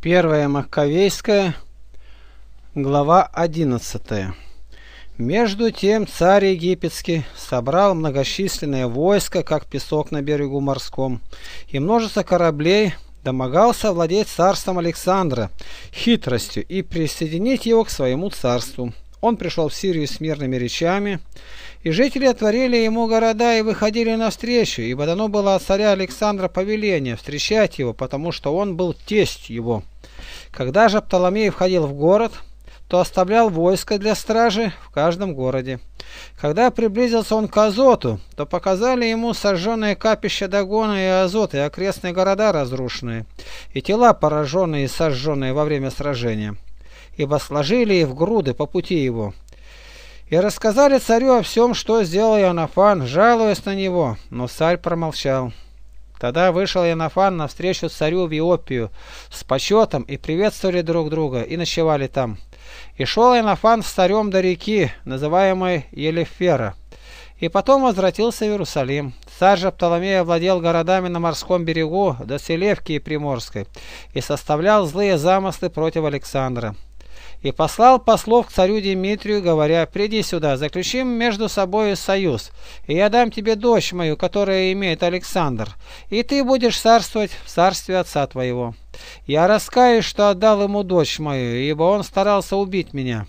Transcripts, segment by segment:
Первая Маковейская, глава 11. Между тем царь египетский собрал многочисленное войско, как песок на берегу морском, и множество кораблей домогался владеть царством Александра хитростью и присоединить его к своему царству. Он пришел в Сирию с мирными речами, и жители отворили ему города и выходили навстречу, ибо дано было от царя Александра повеление встречать его, потому что он был тесть его. Когда же Птоломей входил в город, то оставлял войско для стражи в каждом городе. Когда приблизился он к Азоту, то показали ему сожженные капища Дагона и Азота и окрестные города разрушенные, и тела, пораженные и сожженные во время сражения ибо сложили и в груды по пути его. И рассказали царю о всем, что сделал Иоаннафан, жалуясь на него, но царь промолчал. Тогда вышел Иоаннафан навстречу царю в Иопию с почетом и приветствовали друг друга, и ночевали там. И шел Иоаннафан с царем до реки, называемой Елефера. И потом возвратился в Иерусалим. Царь же Птоломей владел городами на морском берегу до Селевки и Приморской и составлял злые замыслы против Александра и послал послов к царю Дмитрию, говоря, «Приди сюда, заключим между собой союз, и я дам тебе дочь мою, которая имеет Александр, и ты будешь царствовать в царстве отца твоего. Я раскаюсь, что отдал ему дочь мою, ибо он старался убить меня».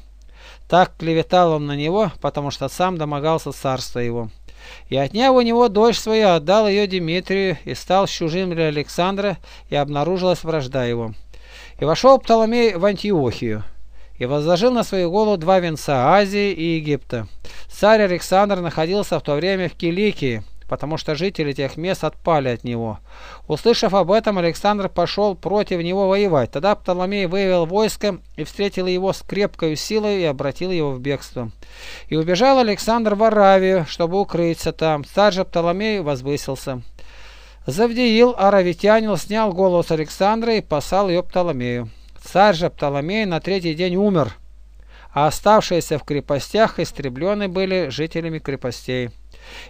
Так клеветал он на него, потому что сам домогался царства его. И отняв у него дочь свою, отдал ее Дмитрию, и стал чужим для Александра, и обнаружилась вражда его. И вошел Птоломей в Антиохию и возложил на свою голову два венца Азии и Египта. Царь Александр находился в то время в Киликии, потому что жители тех мест отпали от него. Услышав об этом, Александр пошел против него воевать. Тогда Птоломей вывел войско и встретил его с крепкой силой и обратил его в бегство. И убежал Александр в Аравию, чтобы укрыться там. Царь же Птоломей возвысился. Завдеил аравитянин снял голову с Александра и послал ее Птоломею. Царь же Птоломей на третий день умер, а оставшиеся в крепостях истреблены были жителями крепостей.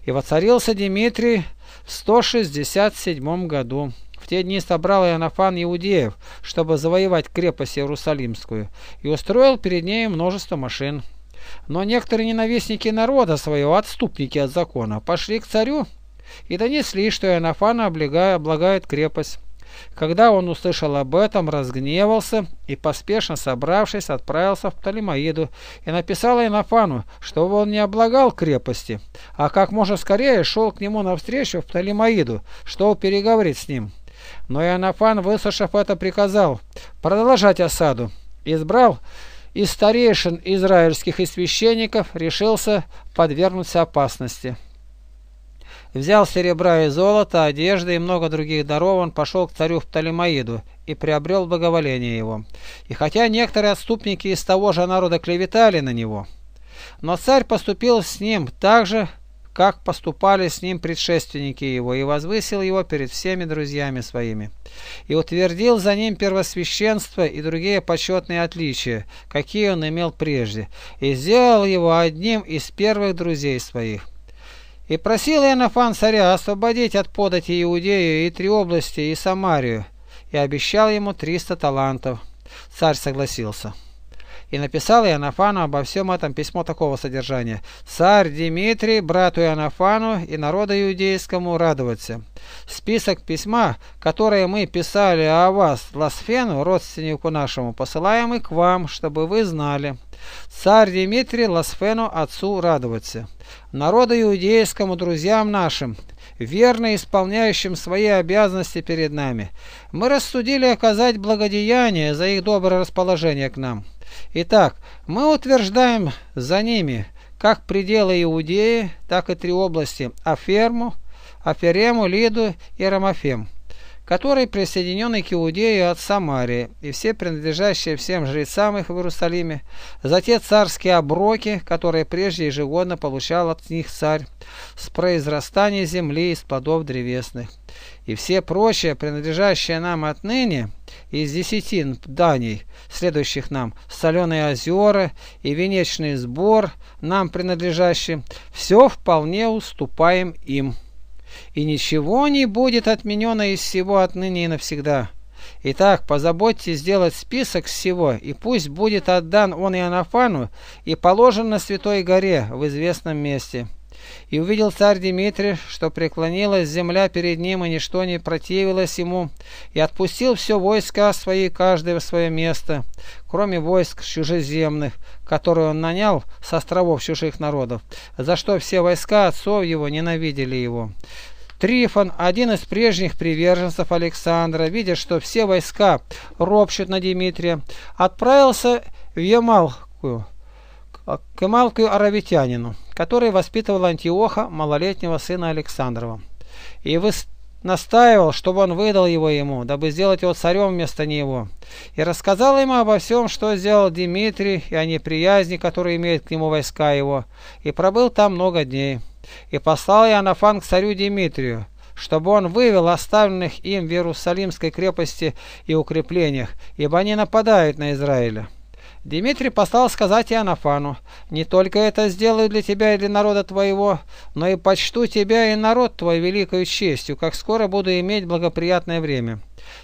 И воцарился Дмитрий в 167 году. В те дни собрал Иоаннафан иудеев, чтобы завоевать крепость Иерусалимскую, и устроил перед ней множество машин. Но некоторые ненавистники народа своего, отступники от закона, пошли к царю и донесли, что Иоаннафана облагает крепость. Когда он услышал об этом, разгневался и, поспешно собравшись, отправился в Птолемаиду и написал Инофану, чтобы он не облагал крепости, а как можно скорее шел к нему навстречу в Птолемаиду, чтобы переговорить с ним. Но Иоаннафан, выслушав это, приказал продолжать осаду. Избрал из старейшин израильских и священников, решился подвергнуться опасности. Взял серебра и золото, одежды и много других даров, он пошел к царю Птолемаиду и приобрел благоволение его. И хотя некоторые отступники из того же народа клеветали на него, но царь поступил с ним так же, как поступали с ним предшественники его, и возвысил его перед всеми друзьями своими, и утвердил за ним первосвященство и другие почетные отличия, какие он имел прежде, и сделал его одним из первых друзей своих. И просил Инофан царя освободить от подати Иудею и три области, и Самарию, и обещал ему триста талантов. Царь согласился и написал Иоаннафану обо всем этом письмо такого содержания. «Царь Дмитрий, брату Иоаннафану и народу иудейскому радоваться». Список письма, которые мы писали о вас, Ласфену, родственнику нашему, посылаем и к вам, чтобы вы знали. Царь Дмитрий Ласфену отцу радоваться. Народу иудейскому, друзьям нашим, верно исполняющим свои обязанности перед нами, мы рассудили оказать благодеяние за их доброе расположение к нам. Итак, мы утверждаем за ними как пределы Иудеи, так и три области – Аферму, Аферему, Лиду и Рамафем, которые присоединены к Иудее от Самарии, и все принадлежащие всем жрецам их в Иерусалиме, за те царские оброки, которые прежде ежегодно получал от них царь, с произрастания земли из плодов древесных, и все прочие принадлежащие нам отныне – из десятин даний, следующих нам, соленые озера и венечный сбор, нам принадлежащий, все вполне уступаем им. И ничего не будет отменено из всего отныне и навсегда. Итак, позаботьтесь сделать список всего, и пусть будет отдан он Иоаннафану и положен на Святой горе в известном месте. И увидел царь Дмитрий, что преклонилась земля перед ним, и ничто не противилось ему, и отпустил все войска свои, каждое в свое место, кроме войск чужеземных, которые он нанял с островов чужих народов, за что все войска отцов его ненавидели его. Трифон, один из прежних приверженцев Александра, видя, что все войска ропщут на Дмитрия, отправился в Ямалку, к Ямалку Аравитянину который воспитывал Антиоха, малолетнего сына Александрова, и настаивал, чтобы он выдал его ему, дабы сделать его царем вместо него, и рассказал ему обо всем, что сделал Дмитрий, и о неприязни, которую имеет к нему войска его, и пробыл там много дней. И послал Иоаннафан к царю Дмитрию, чтобы он вывел оставленных им в Иерусалимской крепости и укреплениях, ибо они нападают на Израиля. Дмитрий послал сказать Иоаннафану, «Не только это сделаю для тебя и для народа твоего, но и почту тебя и народ твой великою честью, как скоро буду иметь благоприятное время.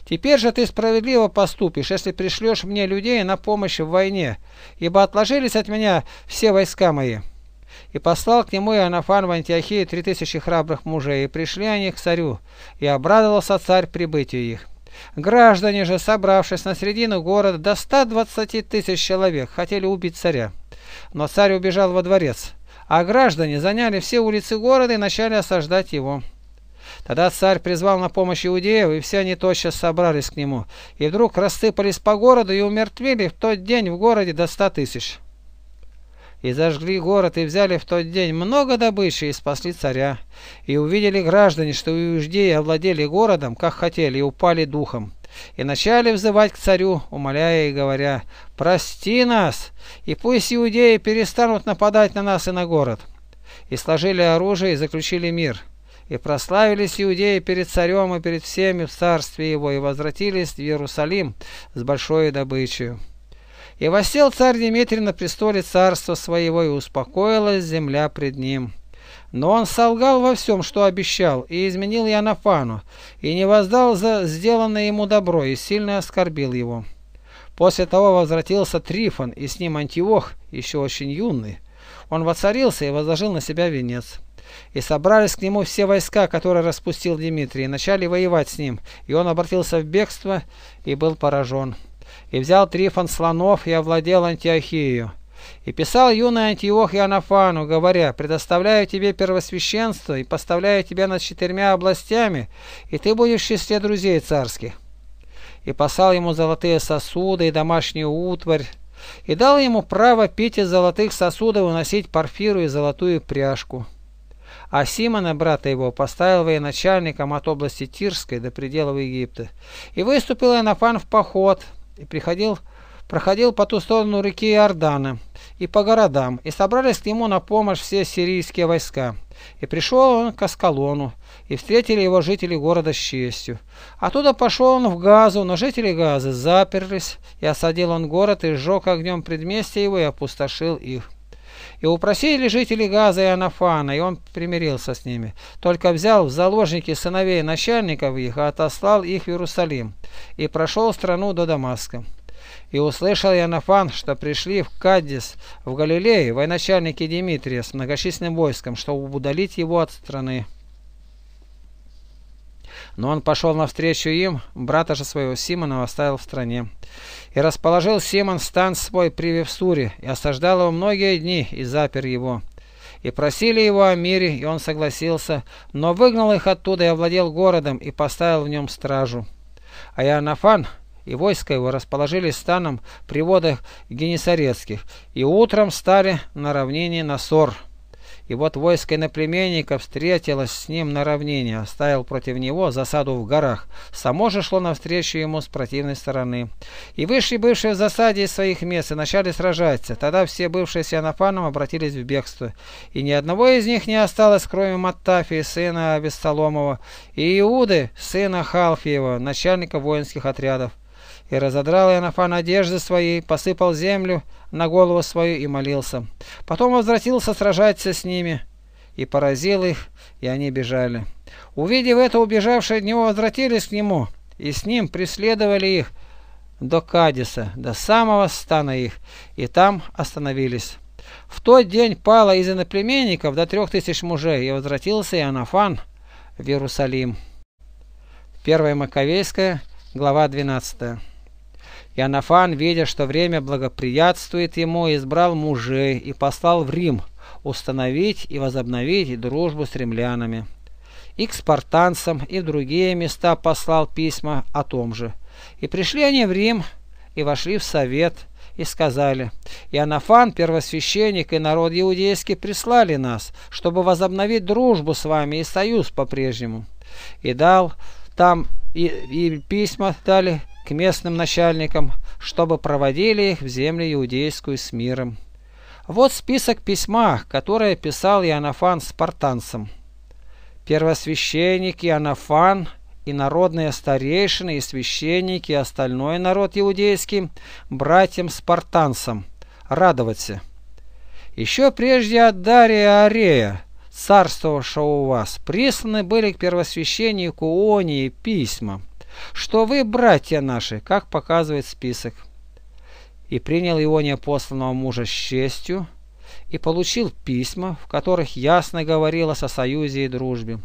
Теперь же ты справедливо поступишь, если пришлешь мне людей на помощь в войне, ибо отложились от меня все войска мои» и послал к нему Иоаннафан в Антиохии три тысячи храбрых мужей, и пришли они к царю, и обрадовался царь прибытию их. Граждане же, собравшись на середину города, до 120 тысяч человек хотели убить царя. Но царь убежал во дворец, а граждане заняли все улицы города и начали осаждать его. Тогда царь призвал на помощь иудеев, и все они тотчас собрались к нему. И вдруг рассыпались по городу и умертвили в тот день в городе до ста тысяч и зажгли город, и взяли в тот день много добычи, и спасли царя. И увидели граждане, что иудеи овладели городом, как хотели, и упали духом. И начали взывать к царю, умоляя и говоря, «Прости нас, и пусть иудеи перестанут нападать на нас и на город». И сложили оружие и заключили мир и прославились иудеи перед царем и перед всеми в царстве его, и возвратились в Иерусалим с большой добычей. И восел царь Дмитрий на престоле царства своего, и успокоилась земля пред ним. Но он солгал во всем, что обещал, и изменил Янафану, и не воздал за сделанное ему добро, и сильно оскорбил его. После того возвратился Трифон, и с ним Антиох, еще очень юный. Он воцарился и возложил на себя венец. И собрались к нему все войска, которые распустил Дмитрий, и начали воевать с ним, и он обратился в бегство и был поражен и взял Трифон слонов и овладел Антиохию. И писал юный Антиох Иоаннафану, говоря, «Предоставляю тебе первосвященство и поставляю тебя над четырьмя областями, и ты будешь в числе друзей царских». И послал ему золотые сосуды и домашнюю утварь, и дал ему право пить из золотых сосудов и носить порфиру и золотую пряжку. А Симона, брата его, поставил военачальником от области Тирской до пределов Египта. И выступил Иоаннафан в поход, и приходил, проходил по ту сторону реки Иордана и по городам, и собрались к нему на помощь все сирийские войска. И пришел он к Аскалону, и встретили его жители города с честью. Оттуда пошел он в Газу, но жители Газы заперлись, и осадил он город, и сжег огнем предместья его, и опустошил их. И упросили жители Газа и Анафана, и он примирился с ними. Только взял в заложники сыновей начальников их, и отослал их в Иерусалим, и прошел страну до Дамаска. И услышал Иоаннафан, что пришли в Кадис, в Галилее военачальники Димитрия с многочисленным войском, чтобы удалить его от страны. Но он пошел навстречу им, брата же своего Симона оставил в стране. И расположил Симон стан свой при Вевсуре, и осаждал его многие дни, и запер его. И просили его о мире, и он согласился, но выгнал их оттуда и овладел городом, и поставил в нем стражу. А Иоаннафан и войско его расположили станом при водах Генесарецких, и утром стали на равнине Насор. И вот войско иноплеменников встретилось с ним на равнине, оставил против него засаду в горах. Само же шло навстречу ему с противной стороны. И вышли бывшие в засаде из своих мест и начали сражаться. Тогда все бывшие с Янофаном обратились в бегство. И ни одного из них не осталось, кроме Маттафии, сына Вестоломова, и Иуды, сына Халфиева, начальника воинских отрядов. И разодрал Иоаннафан одежды свои, посыпал землю на голову свою и молился. Потом возвратился сражаться с ними и поразил их, и они бежали. Увидев это, убежавшие от него возвратились к нему, и с ним преследовали их до Кадиса, до самого стана их, и там остановились. В тот день пало из иноплеменников до трех тысяч мужей, и возвратился Иоаннафан в Иерусалим. Первая Маковейская, глава 12. Иоаннафан, видя, что время благоприятствует ему, избрал мужей и послал в Рим установить и возобновить дружбу с римлянами. И к спартанцам, и в другие места послал письма о том же. И пришли они в Рим, и вошли в совет, и сказали, «Иоаннафан, первосвященник и народ иудейский прислали нас, чтобы возобновить дружбу с вами и союз по-прежнему». И дал там, и, и письма дали к местным начальникам, чтобы проводили их в землю иудейскую с миром. Вот список письма, которое писал Иоаннафан спартанцам. Первосвященник Иоаннафан и народные старейшины, и священники, и остальной народ иудейский, братьям-спартанцам, радоваться. Еще прежде от Дария Арея, царствовавшего у вас, присланы были к первосвященнику Онии письма – что вы братья наши, как показывает список. И принял Иония посланного мужа с честью, и получил письма, в которых ясно говорилось о союзе и дружбе.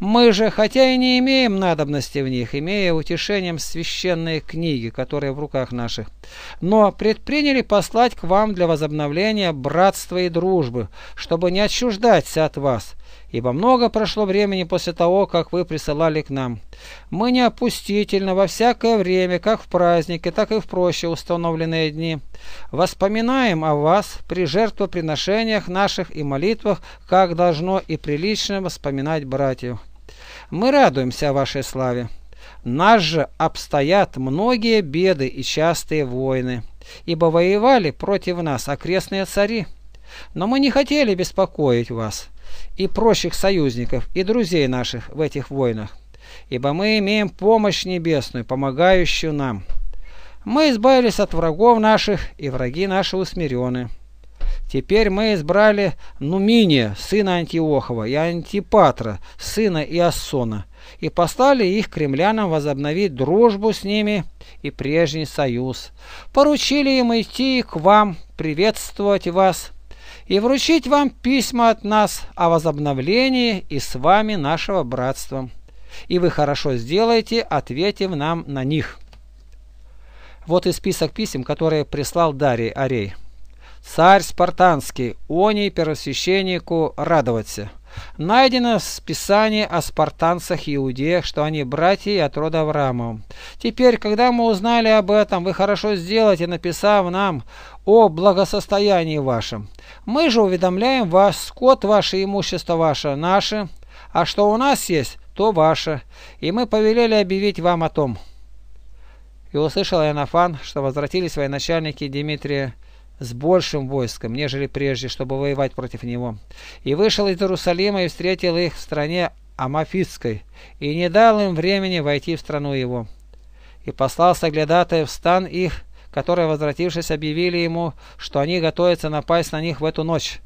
Мы же, хотя и не имеем надобности в них, имея утешением священные книги, которые в руках наших, но предприняли послать к вам для возобновления братства и дружбы, чтобы не отчуждаться от вас, ибо много прошло времени после того, как вы присылали к нам. Мы не опустительно во всякое время, как в праздники, так и в проще установленные дни. Воспоминаем о вас при жертвоприношениях наших и молитвах, как должно и прилично вспоминать братьев. Мы радуемся о вашей славе. Нас же обстоят многие беды и частые войны, ибо воевали против нас окрестные цари. Но мы не хотели беспокоить вас, и прочих союзников, и друзей наших в этих войнах, ибо мы имеем помощь небесную, помогающую нам. Мы избавились от врагов наших, и враги наши усмирены. Теперь мы избрали Нуминия, сына Антиохова, и Антипатра, сына Иосона и послали их кремлянам возобновить дружбу с ними и прежний союз. Поручили им идти к вам, приветствовать вас, и вручить вам письма от нас о возобновлении и с вами нашего братства. И вы хорошо сделаете, ответив нам на них. Вот и список писем, которые прислал Дарий Арей. «Царь Спартанский, они первосвященнику радоваться». Найдено списание о спартанцах иудеях, что они братья и от рода Авраамов. Теперь, когда мы узнали об этом, вы хорошо сделаете, написав нам о благосостоянии вашем. Мы же уведомляем вас, скот ваше, имущество ваше, наше, а что у нас есть, то ваше, и мы повелели объявить вам о том». И услышал Иоаннафан, что возвратились военачальники Дмитрия с большим войском, нежели прежде, чтобы воевать против него. И вышел из Иерусалима и встретил их в стране Амафитской, и не дал им времени войти в страну его. И послал соглядатая в стан их, которые, возвратившись, объявили ему, что они готовятся напасть на них в эту ночь.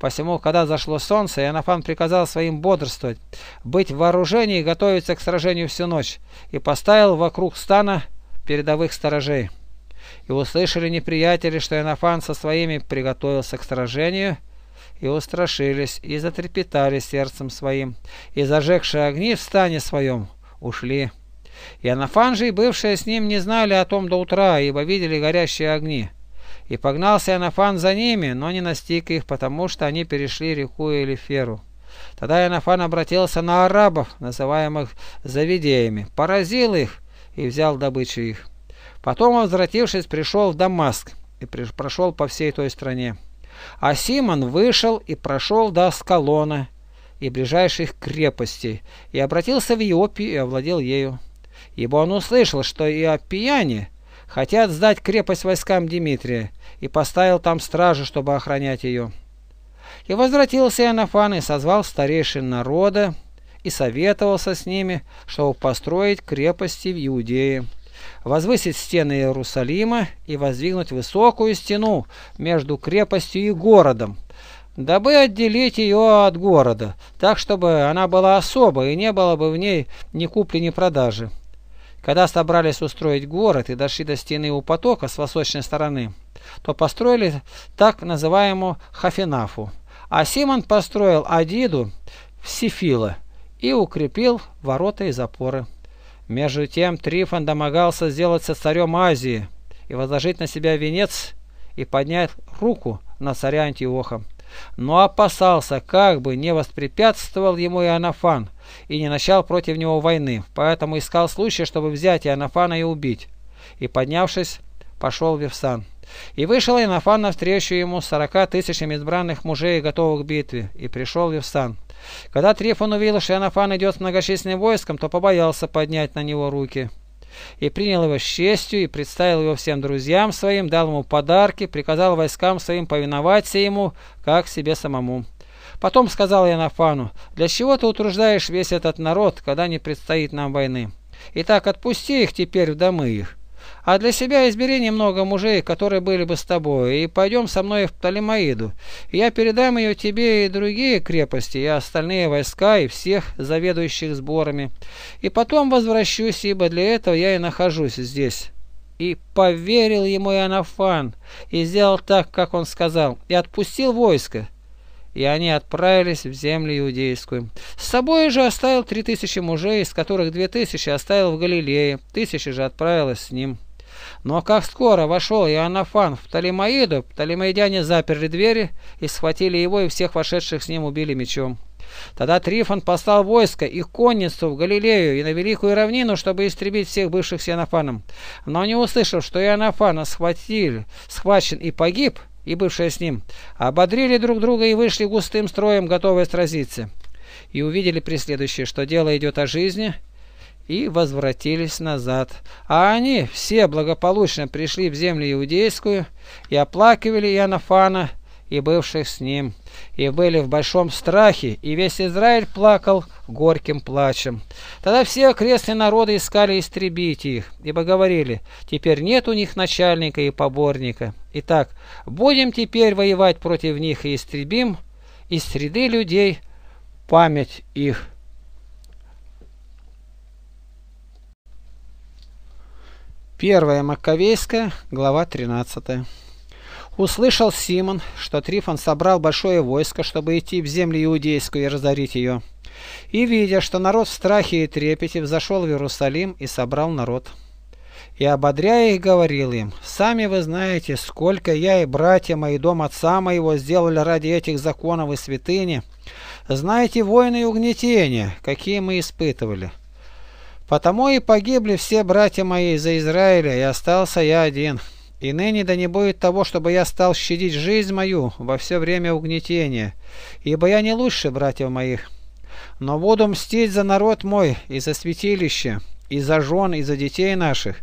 Посему, когда зашло солнце, Иоаннафан приказал своим бодрствовать, быть в вооружении и готовиться к сражению всю ночь, и поставил вокруг стана передовых сторожей. И услышали неприятели, что Инофан со своими приготовился к сражению, и устрашились, и затрепетали сердцем своим, и, зажегши огни в стане своем, ушли. Иоаннафан же и бывшие с ним не знали о том до утра, ибо видели горящие огни. И погнался Иоаннафан за ними, но не настиг их, потому что они перешли реку Элиферу. Тогда Иоаннафан обратился на арабов, называемых Завидеями, поразил их и взял добычу их. Потом, возвратившись, пришел в Дамаск и прошел по всей той стране. А Симон вышел и прошел до Аскалона и ближайших крепостей, и обратился в Иопию и овладел ею. Ибо он услышал, что иопияне хотят сдать крепость войскам Дмитрия, и поставил там стражу, чтобы охранять ее. И возвратился Иоаннафан и созвал старейшин народа и советовался с ними, чтобы построить крепости в Иудее возвысить стены Иерусалима и воздвигнуть высокую стену между крепостью и городом, дабы отделить ее от города, так, чтобы она была особа и не было бы в ней ни купли, ни продажи. Когда собрались устроить город и дошли до стены у потока с восточной стороны, то построили так называемую Хафинафу, а Симон построил Адиду в Сифила и укрепил ворота и запоры. Между тем Трифон домогался сделаться царем Азии и возложить на себя венец и поднять руку на царя Антиоха. Но опасался, как бы не воспрепятствовал ему Иоаннафан и не начал против него войны, поэтому искал случай, чтобы взять Иоаннафана и убить. И, поднявшись, пошел в Вевсан. И вышел Иоаннафан навстречу ему с сорока тысячами избранных мужей, готовых к битве, и пришел Вевсан. Когда Трифон увидел, что Янофан идет с многочисленным войском, то побоялся поднять на него руки. И принял его с честью, и представил его всем друзьям своим, дал ему подарки, приказал войскам своим повиноваться ему, как себе самому. Потом сказал Янофану, «Для чего ты утруждаешь весь этот народ, когда не предстоит нам войны? Итак, отпусти их теперь в домы их». А для себя избери немного мужей, которые были бы с тобой, и пойдем со мной в Птолемаиду. Я передам ее тебе и другие крепости, и остальные войска, и всех заведующих сборами. И потом возвращусь, ибо для этого я и нахожусь здесь». И поверил ему Иоаннафан, и сделал так, как он сказал, и отпустил войско и они отправились в землю иудейскую. С собой же оставил три тысячи мужей, из которых две тысячи оставил в Галилее, тысячи же отправилась с ним. Но ну, а как скоро вошел Иоаннафан в Птолемаиду, птолемаидяне заперли двери и схватили его, и всех вошедших с ним убили мечом. Тогда Трифон послал войско и конницу в Галилею и на Великую равнину, чтобы истребить всех бывших с Иоаннафаном. Но не услышав, что Иоаннафана схватили, схвачен и погиб, и бывшие с ним, ободрили друг друга и вышли густым строем, готовые сразиться. И увидели преследующие, что дело идет о жизни, и возвратились назад. А они все благополучно пришли в землю иудейскую и оплакивали Иоаннафана и бывших с ним, и были в большом страхе, и весь Израиль плакал горьким плачем. Тогда все окрестные народы искали истребить их, ибо говорили, теперь нет у них начальника и поборника. Итак, будем теперь воевать против них и истребим из среды людей память их. Первая Маковейская, глава 13. Услышал Симон, что Трифон собрал большое войско, чтобы идти в землю иудейскую и разорить ее. И, видя, что народ в страхе и трепете, взошел в Иерусалим и собрал народ. И, ободряя их, говорил им, «Сами вы знаете, сколько я и братья мои, дом отца моего, сделали ради этих законов и святыни. Знаете войны и угнетения, какие мы испытывали». Потому и погибли все братья мои за Израиля, и остался я один. И ныне да не будет того, чтобы я стал щадить жизнь мою во все время угнетения, ибо я не лучше братьев моих. Но буду мстить за народ мой и за святилище, и за жен, и за детей наших,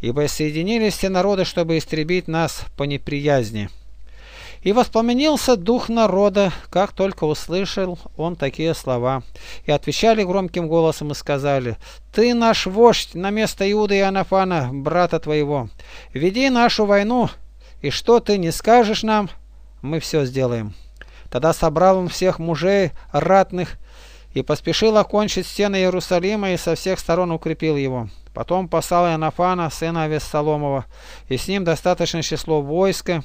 ибо соединились все народы, чтобы истребить нас по неприязни». И воспламенился дух народа, как только услышал он такие слова. И отвечали громким голосом и сказали, «Ты наш вождь на место Иуды и Анафана, брата твоего. Веди нашу войну, и что ты не скажешь нам, мы все сделаем». Тогда собрал он всех мужей ратных и поспешил окончить стены Иерусалима и со всех сторон укрепил его. Потом послал Иоаннафана, сына Авессаломова, и с ним достаточное число войска,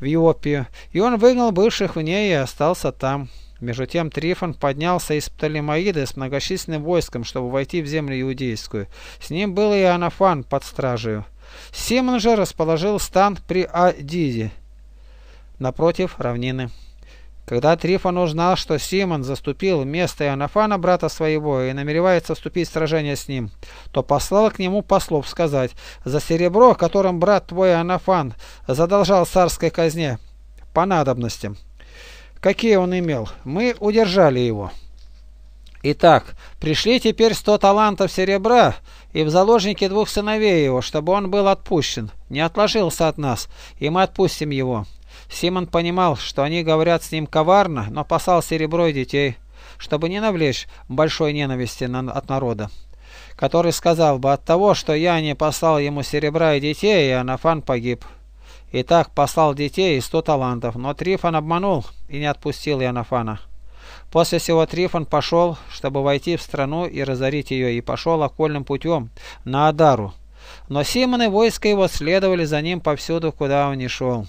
в Иопию, и он выгнал бывших в ней и остался там. Между тем Трифон поднялся из Птолемаида с многочисленным войском, чтобы войти в землю иудейскую. С ним был и Анафан под стражей. Симон же расположил стан при Адизе, напротив равнины. Когда Трифон узнал, что Симон заступил место Иоаннафана, брата своего, и намеревается вступить в сражение с ним, то послал к нему послов сказать, «За серебро, которым брат твой Иоаннафан задолжал царской казне, по надобностям. Какие он имел? Мы удержали его». Итак, пришли теперь сто талантов серебра и в заложники двух сыновей его, чтобы он был отпущен, не отложился от нас, и мы отпустим его. Симон понимал, что они говорят с ним коварно, но опасал серебро и детей, чтобы не навлечь большой ненависти на, от народа, который сказал бы от того, что я не послал ему серебра и детей, и Анафан погиб. И так послал детей и сто талантов, но Трифон обманул и не отпустил Иоаннафана. После сего Трифон пошел, чтобы войти в страну и разорить ее, и пошел окольным путем на Адару. Но Симон и войско его следовали за ним повсюду, куда он ни шел.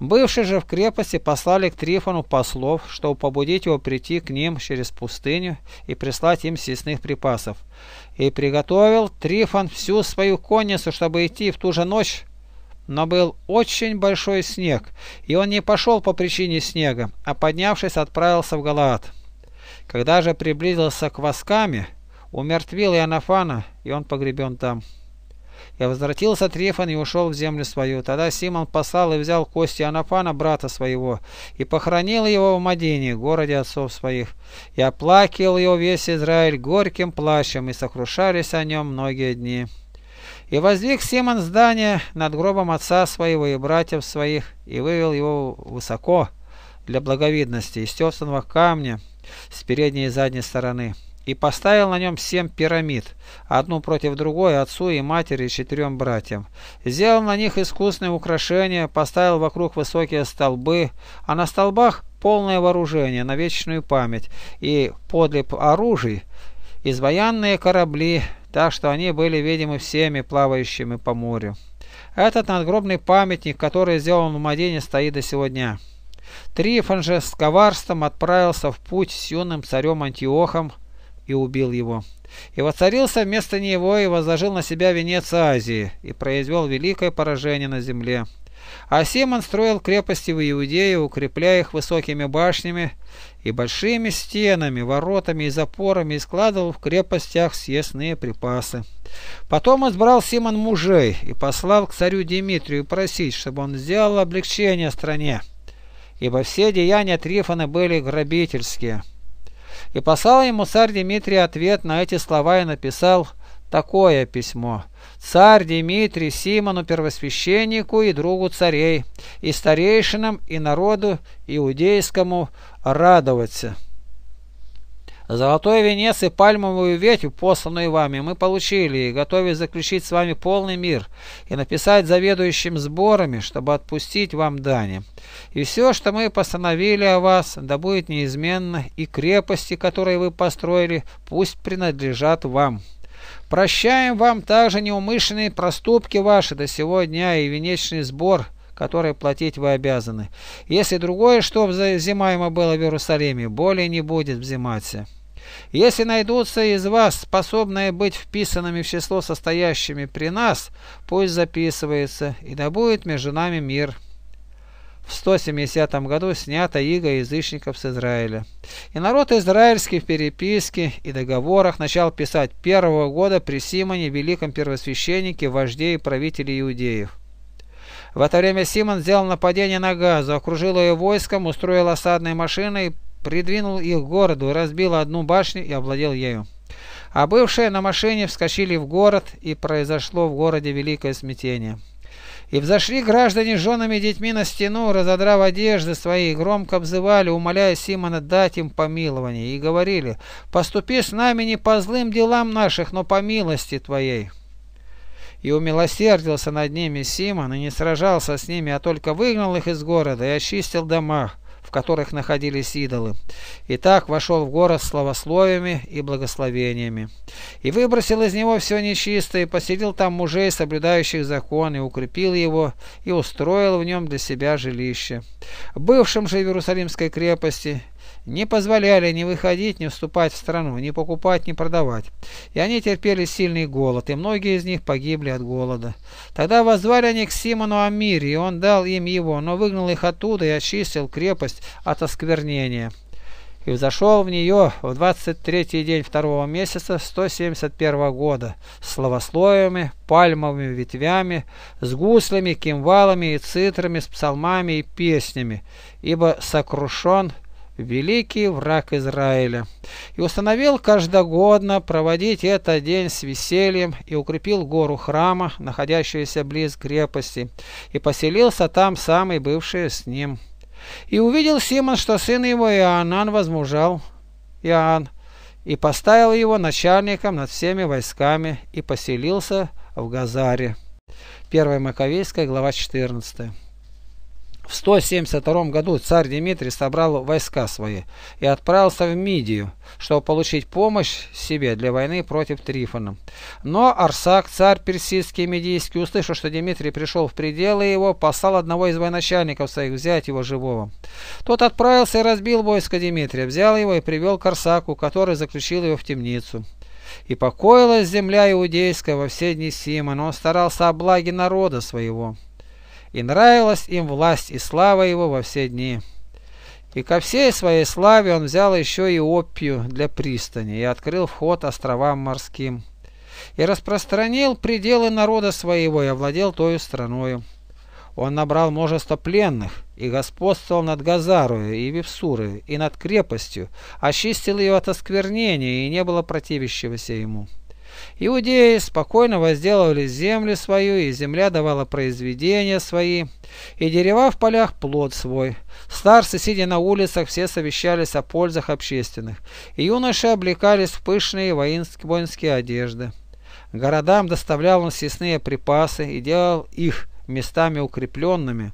Бывшие же в крепости послали к Трифону послов, чтобы побудить его прийти к ним через пустыню и прислать им съестных припасов. И приготовил Трифон всю свою конницу, чтобы идти в ту же ночь но был очень большой снег, и он не пошел по причине снега, а поднявшись отправился в Галаад. Когда же приблизился к Воскаме, умертвил Иоаннафана, и он погребен там. И возвратился Трифон и ушел в землю свою. Тогда Симон послал и взял кости Анафана, брата своего, и похоронил его в Мадине, городе отцов своих. И оплакивал его весь Израиль горьким плащем, и сокрушались о нем многие дни. И воздвиг Симон здание над гробом отца своего и братьев своих, и вывел его высоко для благовидности, из тесанного камня, с передней и задней стороны и поставил на нем семь пирамид, одну против другой отцу и матери и четырем братьям. Сделал на них искусные украшения, поставил вокруг высокие столбы, а на столбах полное вооружение на вечную память и подле оружий изваянные корабли, так что они были видимы всеми плавающими по морю. Этот надгробный памятник, который сделан в Мадине, стоит до сего дня. Трифон же с коварством отправился в путь с юным царем Антиохом, и убил его. И воцарился вместо него и возложил на себя венец Азии и произвел великое поражение на земле. А Симон строил крепости в Иудее, укрепляя их высокими башнями и большими стенами, воротами и запорами, и складывал в крепостях съестные припасы. Потом избрал Симон мужей и послал к царю Дмитрию просить, чтобы он сделал облегчение стране, ибо все деяния Трифона были грабительские. И послал ему царь Дмитрий ответ на эти слова и написал такое письмо. «Царь Дмитрий Симону первосвященнику и другу царей, и старейшинам, и народу иудейскому радоваться». Золотой венец и пальмовую ветвь, посланную вами, мы получили и готовы заключить с вами полный мир и написать заведующим сборами, чтобы отпустить вам дани. И все, что мы постановили о вас, да будет неизменно, и крепости, которые вы построили, пусть принадлежат вам». Прощаем вам также неумышленные проступки ваши до сего дня и венечный сбор, которые платить вы обязаны. Если другое, что взимаемо было в Иерусалиме, более не будет взиматься. Если найдутся из вас, способные быть вписанными в число состоящими при нас, пусть записывается, и да будет между нами мир». В 170 году снята иго язычников с Израиля. И народ израильский в переписке и договорах начал писать первого года при Симоне, великом первосвященнике, вожде и правителе иудеев. В это время Симон сделал нападение на Газу, окружил ее войском, устроил осадные машины и придвинул их к городу, разбил одну башню и овладел ею. А бывшие на машине вскочили в город, и произошло в городе великое смятение. И взошли граждане с женами и детьми на стену, разодрав одежды свои, громко обзывали, умоляя Симона дать им помилование, и говорили, «Поступи с нами не по злым делам наших, но по милости твоей». И умилосердился над ними Симон, и не сражался с ними, а только выгнал их из города и очистил домах в которых находились идолы. И так вошел в город словословиями и благословениями. И выбросил из него все нечистое, и поселил там мужей, соблюдающих закон, и укрепил его, и устроил в нем для себя жилище. Бывшим же в Иерусалимской крепости – не позволяли ни выходить, ни вступать в страну, ни покупать, ни продавать. И они терпели сильный голод, и многие из них погибли от голода. Тогда воззвали они к Симону о мире, и он дал им его, но выгнал их оттуда и очистил крепость от осквернения. И взошел в нее в 23-й день второго месяца 171 года с словословиями, пальмовыми ветвями, с гуслями, кимвалами и цитрами, с псалмами и песнями, ибо сокрушен великий враг Израиля, и установил каждогодно проводить этот день с весельем, и укрепил гору храма, находящуюся близ крепости, и поселился там самый бывший с ним. И увидел Симон, что сын его Иоаннан возмужал, Иоанн, и поставил его начальником над всеми войсками, и поселился в Газаре. 1 Маковейская, глава 14. В 172 году царь Дмитрий собрал войска свои и отправился в Мидию, чтобы получить помощь себе для войны против Трифона. Но Арсак, царь персидский и медийский, услышав, что Дмитрий пришел в пределы его, послал одного из военачальников своих взять его живого. Тот отправился и разбил войско Дмитрия, взял его и привел к Арсаку, который заключил его в темницу. И покоилась земля иудейская во все дни Симона, он старался о благе народа своего и нравилась им власть и слава его во все дни. И ко всей своей славе он взял еще и опию для пристани и открыл вход островам морским, и распространил пределы народа своего и овладел той страною. Он набрал множество пленных и господствовал над Газарою и Випсурою и над крепостью, очистил ее от осквернения, и не было противящегося ему. Иудеи спокойно возделывали землю свою, и земля давала произведения свои, и дерева в полях плод свой. Старцы, сидя на улицах, все совещались о пользах общественных, и юноши облекались в пышные воинские одежды. Городам доставлял он съестные припасы и делал их местами укрепленными,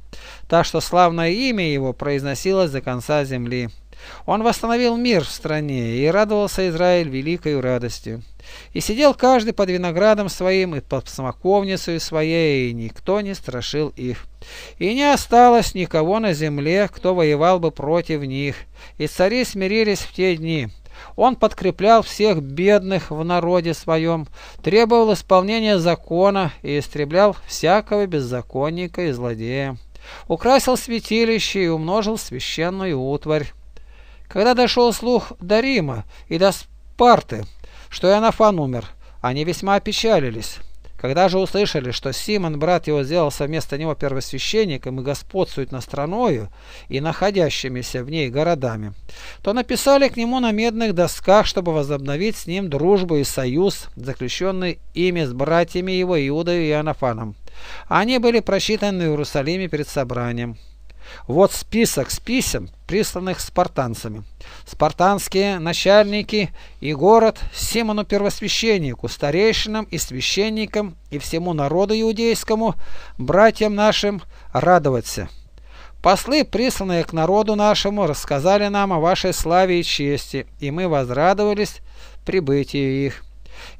так что славное имя его произносилось до конца земли. Он восстановил мир в стране, и радовался Израиль великою радостью. И сидел каждый под виноградом своим, и под смоковницей своей, и никто не страшил их. И не осталось никого на земле, кто воевал бы против них. И цари смирились в те дни. Он подкреплял всех бедных в народе своем, требовал исполнения закона и истреблял всякого беззаконника и злодея. Украсил святилище и умножил священную утварь. Когда дошел слух до Рима и до Спарты, что Иоаннафан умер, они весьма опечалились. Когда же услышали, что Симон, брат его, сделался вместо него первосвященником и господствует на страною и находящимися в ней городами, то написали к нему на медных досках, чтобы возобновить с ним дружбу и союз, заключенный ими с братьями его Иудой и Иоаннафаном. Они были прочитаны в Иерусалиме перед собранием. Вот список с писем, присланных спартанцами. Спартанские начальники и город Симону Первосвященнику, старейшинам и священникам и всему народу иудейскому, братьям нашим, радоваться. Послы, присланные к народу нашему, рассказали нам о вашей славе и чести, и мы возрадовались прибытию их.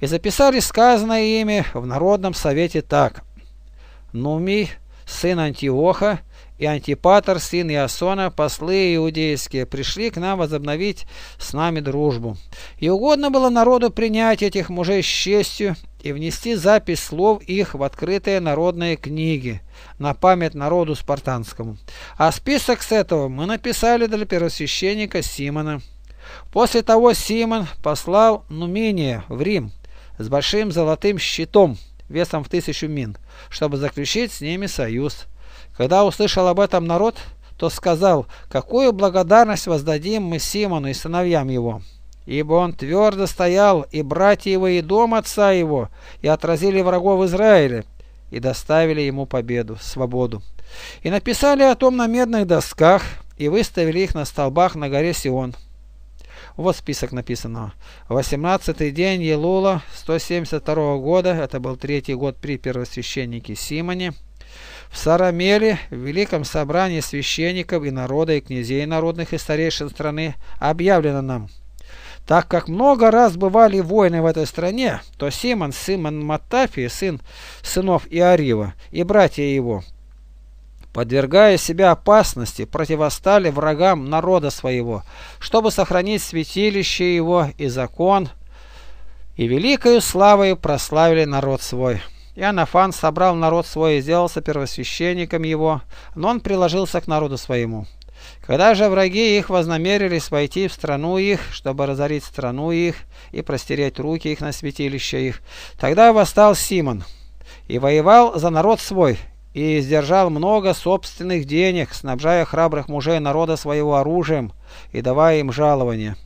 И записали сказанное ими в Народном Совете так. Нумий, сын Антиоха, и антипатр, сын Иосона, послы иудейские, пришли к нам возобновить с нами дружбу. И угодно было народу принять этих мужей с честью и внести запись слов их в открытые народные книги на память народу спартанскому. А список с этого мы написали для первосвященника Симона. После того Симон послал Нумения в Рим с большим золотым щитом весом в тысячу мин, чтобы заключить с ними союз. Когда услышал об этом народ, то сказал, какую благодарность воздадим мы Симону и сыновьям его. Ибо он твердо стоял, и братья его, и дом отца его, и отразили врагов Израиля, и доставили ему победу, свободу. И написали о том на медных досках, и выставили их на столбах на горе Сион. Вот список написанного. 18-й день Елула 172 -го года, это был третий год при первосвященнике Симоне, в Сарамеле, в Великом собрании священников и народа, и князей народных и старейшин страны, объявлено нам, так как много раз бывали войны в этой стране, то Симон, Симон Матафи, сын сынов Иарива, и братья его, подвергая себя опасности, противостали врагам народа своего, чтобы сохранить святилище его и закон, и великою славою прославили народ свой». Иоаннафан собрал народ свой и сделался первосвященником его, но он приложился к народу своему. Когда же враги их вознамерились войти в страну их, чтобы разорить страну их и простереть руки их на святилище их, тогда восстал Симон и воевал за народ свой, и сдержал много собственных денег, снабжая храбрых мужей народа своего оружием и давая им жалования.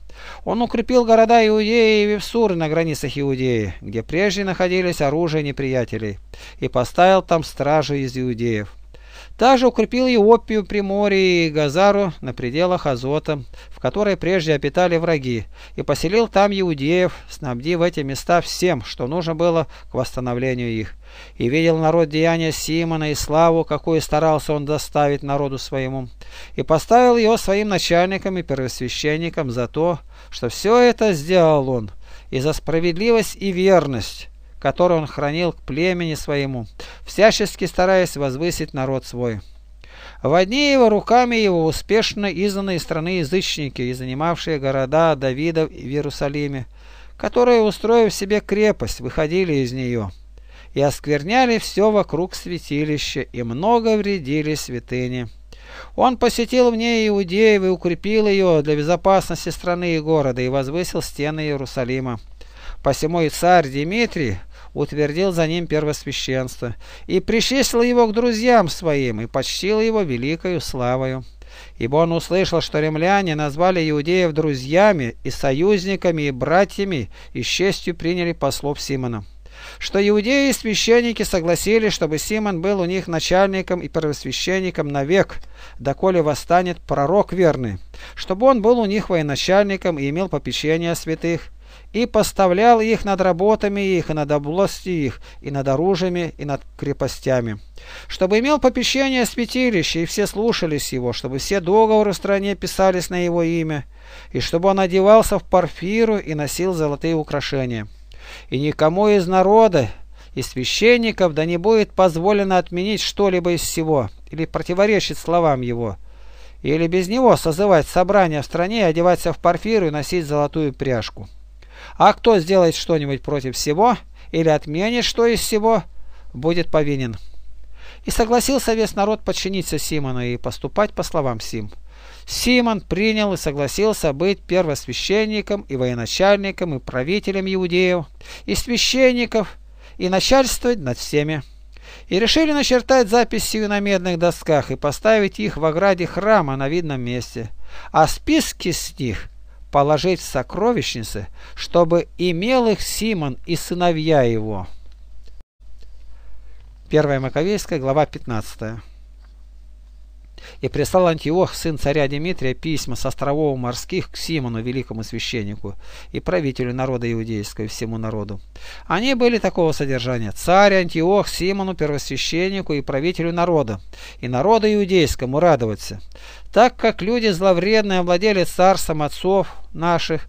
Он укрепил города Иудеи и Вевсуры на границах Иудеи, где прежде находились оружие неприятелей, и поставил там стражу из иудеев. Также укрепил Иопию, Приморье и Газару на пределах Азота, в которой прежде обитали враги, и поселил там иудеев, снабдив эти места всем, что нужно было к восстановлению их и видел народ деяния Симона и славу, какую старался он доставить народу своему, и поставил его своим начальником и первосвященником за то, что все это сделал он, и за справедливость и верность, которую он хранил к племени своему, всячески стараясь возвысить народ свой. В одни его руками его успешно изгнаны из страны язычники и занимавшие города Давида в Иерусалиме, которые, устроив себе крепость, выходили из нее и оскверняли все вокруг святилища, и много вредили святыне. Он посетил в ней Иудеев и укрепил ее для безопасности страны и города, и возвысил стены Иерусалима. Посему и царь Дмитрий утвердил за ним первосвященство, и причислил его к друзьям своим, и почтил его великою славою. Ибо он услышал, что римляне назвали иудеев друзьями и союзниками, и братьями, и с честью приняли послов Симона что иудеи и священники согласились, чтобы Симон был у них начальником и первосвященником навек, доколе восстанет пророк верный, чтобы он был у них военачальником и имел попечение святых, и поставлял их над работами их, и над области их, и над оружиями, и над крепостями. Чтобы имел попечение святилища, и все слушались его, чтобы все договоры в стране писались на его имя, и чтобы он одевался в парфиру и носил золотые украшения и никому из народа и священников да не будет позволено отменить что-либо из всего или противоречить словам его, или без него созывать собрание в стране, одеваться в порфир и носить золотую пряжку. А кто сделает что-нибудь против всего или отменит что из всего, будет повинен. И согласился весь народ подчиниться Симону и поступать по словам Сим. Симон принял и согласился быть первосвященником и военачальником и правителем иудеев, и священников, и начальствовать над всеми. И решили начертать записи на медных досках и поставить их в ограде храма на видном месте, а списки с них положить в сокровищницы, чтобы имел их Симон и сыновья его. 1 Маковейская, глава 15. И прислал Антиох, сын царя Дмитрия, письма с островов морских к Симону, великому священнику, и правителю народа иудейского и всему народу. Они были такого содержания. Царь Антиох Симону, первосвященнику и правителю народа, и народу иудейскому радоваться. Так как люди зловредные овладели царством отцов наших,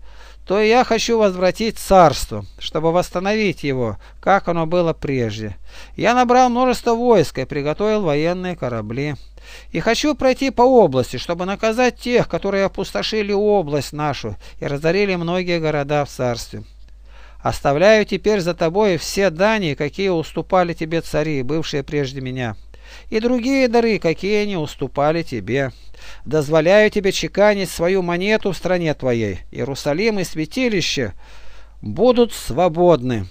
то я хочу возвратить царство, чтобы восстановить его, как оно было прежде. Я набрал множество войск и приготовил военные корабли. И хочу пройти по области, чтобы наказать тех, которые опустошили область нашу и разорили многие города в царстве. Оставляю теперь за тобой все дани, какие уступали тебе цари, бывшие прежде меня» и другие дары, какие не уступали тебе. Дозволяю тебе чеканить свою монету в стране твоей. Иерусалим и святилище будут свободны.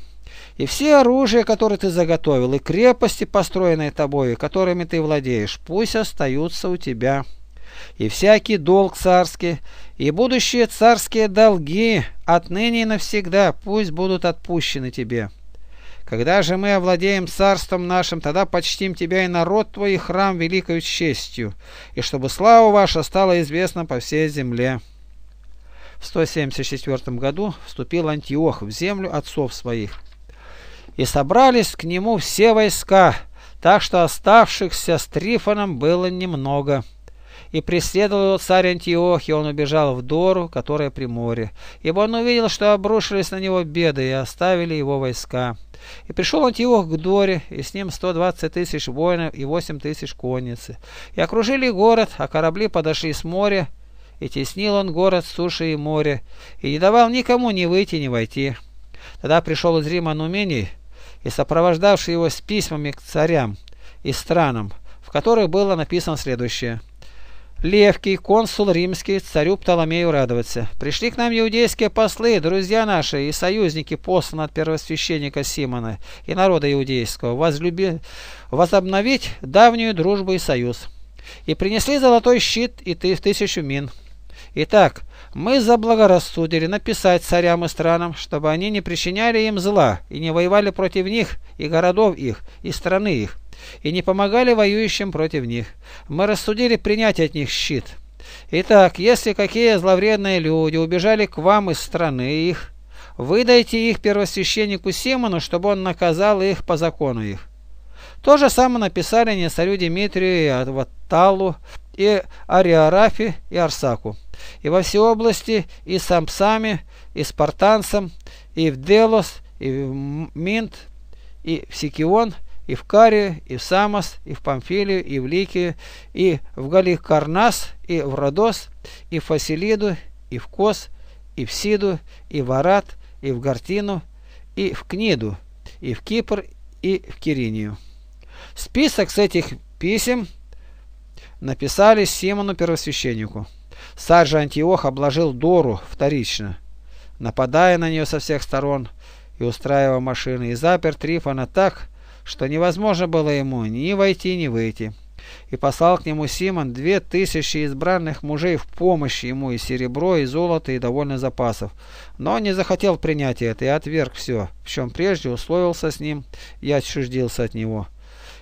И все оружие, которое ты заготовил, и крепости, построенные тобой, которыми ты владеешь, пусть остаются у тебя. И всякий долг царский, и будущие царские долги отныне и навсегда пусть будут отпущены тебе. Когда же мы овладеем царством нашим, тогда почтим тебя и народ твой, и храм великою честью, и чтобы слава ваша стала известна по всей земле». В 174 году вступил Антиох в землю отцов своих. И собрались к нему все войска, так что оставшихся с Трифоном было немного и преследовал его царь Антиох, и он убежал в Дору, которая при море, ибо он увидел, что обрушились на него беды и оставили его войска. И пришел Антиох к Доре, и с ним 120 тысяч воинов и 8 тысяч конницы. И окружили город, а корабли подошли с моря, и теснил он город суши и море, и не давал никому ни выйти, ни войти. Тогда пришел из Рима Нумений, и сопровождавший его с письмами к царям и странам, в которых было написано следующее – Левкий, консул римский, царю Птоломею радоваться. Пришли к нам иудейские послы, друзья наши и союзники, посланы от первосвященника Симона и народа иудейского, возлюби... возобновить давнюю дружбу и союз. И принесли золотой щит и ты в тысячу мин. Итак, мы заблагорассудили написать царям и странам, чтобы они не причиняли им зла и не воевали против них, и городов их, и страны их, и не помогали воюющим против них. Мы рассудили принять от них щит. Итак, если какие зловредные люди убежали к вам из страны их, выдайте их первосвященнику Симону, чтобы он наказал их по закону их. То же самое написали не царю Дмитрию и Аваталу, и Ариарафе, и Арсаку и во все области, и с Ампсами, и с Спартанцем, и в Делос, и в Минт, и в Сикион, и в Карию, и в Самос, и в Памфилию, и в Ликию, и в Галикарнас, и в Родос, и в Фасилиду, и в Кос, и в Сиду, и в Арат, и в Гартину, и в Книду, и в Кипр, и в Киринию. Список с этих писем написали Симону Первосвященнику. Саджа Антиох обложил Дору вторично, нападая на нее со всех сторон и устраивая машины, и запер Трифона так, что невозможно было ему ни войти, ни выйти. И послал к нему Симон две тысячи избранных мужей в помощь ему и серебро, и золото, и довольно запасов. Но он не захотел принять это и отверг все, в чем прежде условился с ним и отчуждился от него.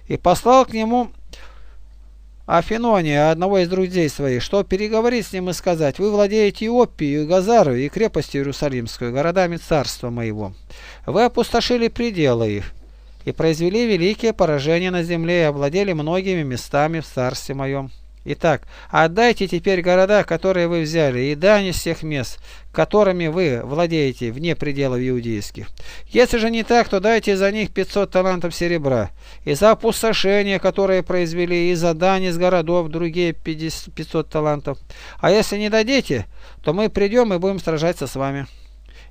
И послал к нему а Фенония, одного из друзей своих, что переговорить с ним и сказать, вы владеете и Оппией, и Газарой, и крепостью Иерусалимскую, городами царства моего. Вы опустошили пределы их и произвели великие поражения на земле и овладели многими местами в царстве моем. Итак, отдайте теперь города, которые вы взяли, и дань из всех мест, которыми вы владеете вне пределов иудейских. Если же не так, то дайте за них 500 талантов серебра, и за опустошение, которое произвели, и за дань из городов другие 50, 500 талантов. А если не дадите, то мы придем и будем сражаться с вами».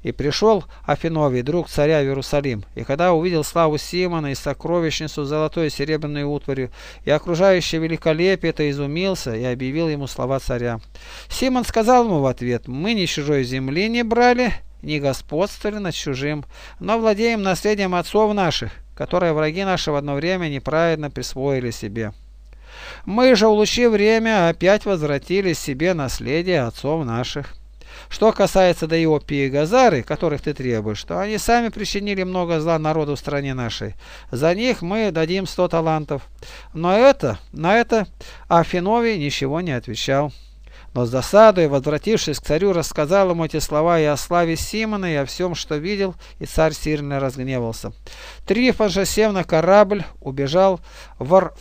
И пришел Афиновий, друг царя в Иерусалим, и когда увидел славу Симона и сокровищницу золотой и серебряной утварью, и окружающее великолепие, то изумился и объявил ему слова царя. Симон сказал ему в ответ, «Мы ни чужой земли не брали, ни господствовали над чужим, но владеем наследием отцов наших, которое враги наши в одно время неправедно присвоили себе». Мы же, улучив время, опять возвратили себе наследие отцов наших. Что касается Даиопи и Газары, которых ты требуешь, то они сами причинили много зла народу в стране нашей. За них мы дадим сто талантов. Но это, на это Афиновий ничего не отвечал. Но с досадой, возвратившись к царю, рассказал ему эти слова и о славе Симона, и о всем, что видел, и царь сильно разгневался. Трифон же сев на корабль, убежал в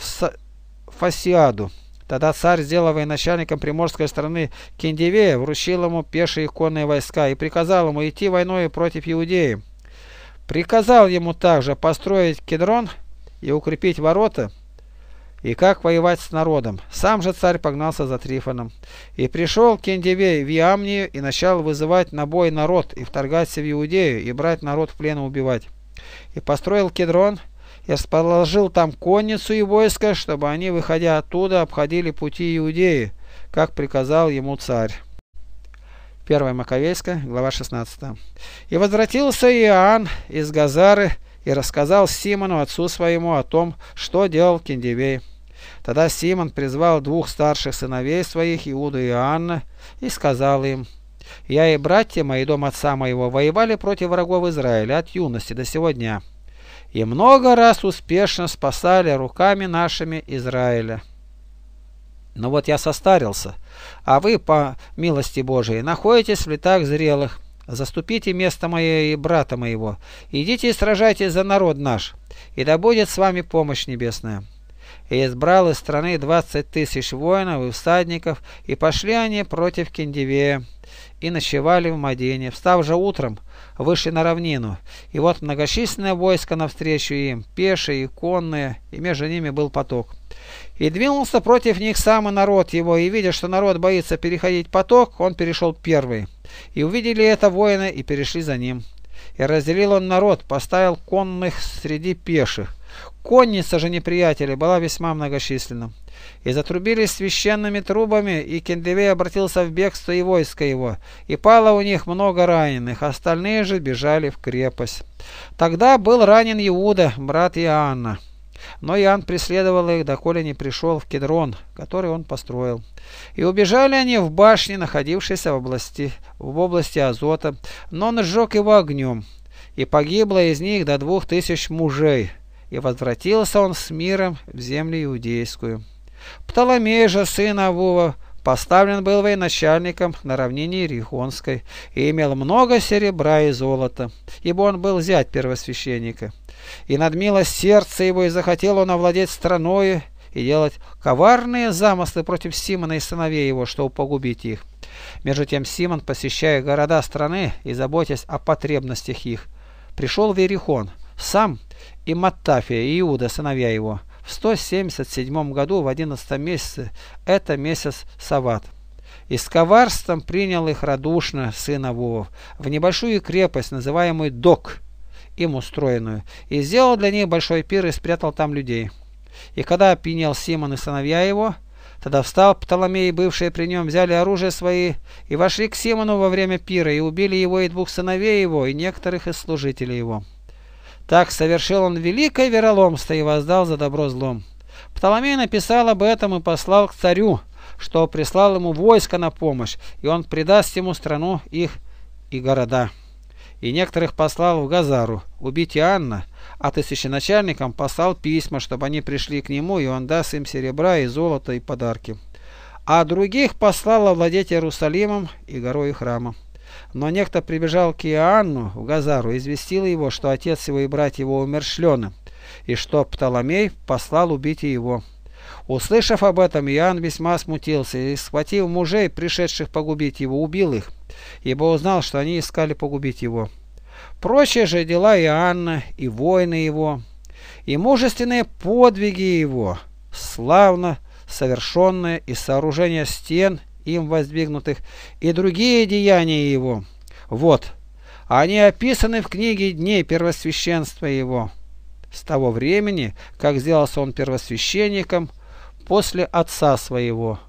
Фасиаду. Тогда царь, сделав начальником приморской страны Кендевея, вручил ему пешие конные войска и приказал ему идти войной против Иудеи. Приказал ему также построить кедрон и укрепить ворота, и как воевать с народом. Сам же царь погнался за Трифоном. И пришел Кендевей в Иамнию и начал вызывать на бой народ и вторгаться в Иудею и брать народ в плен и убивать. И построил кедрон и расположил там конницу и войско, чтобы они, выходя оттуда, обходили пути Иудеи, как приказал ему царь. 1 Маковейска, глава 16. «И возвратился Иоанн из Газары и рассказал Симону, отцу своему, о том, что делал Кендивей. Тогда Симон призвал двух старших сыновей своих, Иуду и Иоанна, и сказал им, «Я и братья мои, дом отца моего, воевали против врагов Израиля от юности до сего дня» и много раз успешно спасали руками нашими Израиля. Но вот я состарился, а вы, по милости Божией, находитесь в летах зрелых. Заступите место мое и брата моего. Идите и сражайтесь за народ наш, и да будет с вами помощь небесная. И избрал из страны двадцать тысяч воинов и всадников, и пошли они против Кендивея, и ночевали в Мадине. Встав же утром, вышли на равнину, и вот многочисленное войско навстречу им, пешие и конные, и между ними был поток. И двинулся против них самый народ его, и видя, что народ боится переходить поток, он перешел первый. И увидели это воины и перешли за ним. И разделил он народ, поставил конных среди пеших, Конница же неприятелей была весьма многочисленна. И затрубили священными трубами, и Кендевей обратился в бегство и войско его, и пало у них много раненых, остальные же бежали в крепость. Тогда был ранен Иуда, брат Иоанна. Но Иоанн преследовал их, доколе не пришел в Кедрон, который он построил. И убежали они в башне, находившейся в области, в области Азота, но он сжег его огнем, и погибло из них до двух тысяч мужей и возвратился он с миром в землю иудейскую. Птоломей же, сын Авова, поставлен был военачальником на равнине Рихонской и имел много серебра и золота, ибо он был зять первосвященника. И надмило сердце его, и захотел он овладеть страною и делать коварные замыслы против Симона и сыновей его, чтобы погубить их. Между тем Симон, посещая города страны и заботясь о потребностях их, пришел в Иерихон – сам и Маттафия, и Иуда, сыновья его, в 177 году в 11 месяце, это месяц Сават. И с коварством принял их радушно сын Авовов в небольшую крепость, называемую Док, им устроенную, и сделал для них большой пир и спрятал там людей. И когда опьянел Симон и сыновья его, Тогда встал Птоломей, бывшие при нем, взяли оружие свои и вошли к Симону во время пира, и убили его и двух сыновей его, и некоторых из служителей его. Так совершил он великое вероломство и воздал за добро злом. Птоломей написал об этом и послал к царю, что прислал ему войско на помощь, и он предаст ему страну их и города. И некоторых послал в Газару убить Иоанна, а тысяченачальникам послал письма, чтобы они пришли к нему, и он даст им серебра и золото и подарки. А других послал овладеть Иерусалимом и горою и храмом. Но некто прибежал к Иоанну в Газару и известил его, что отец его и брат его умершлены, и что Птоломей послал убить его. Услышав об этом, Иоанн весьма смутился и, схватив мужей, пришедших погубить его, убил их, ибо узнал, что они искали погубить его. Прочие же дела Иоанна и воины его, и мужественные подвиги его, славно совершенные и сооружение стен – им воздвигнутых, и другие деяния его. Вот, они описаны в книге «Дней первосвященства его». С того времени, как сделался он первосвященником, после отца своего.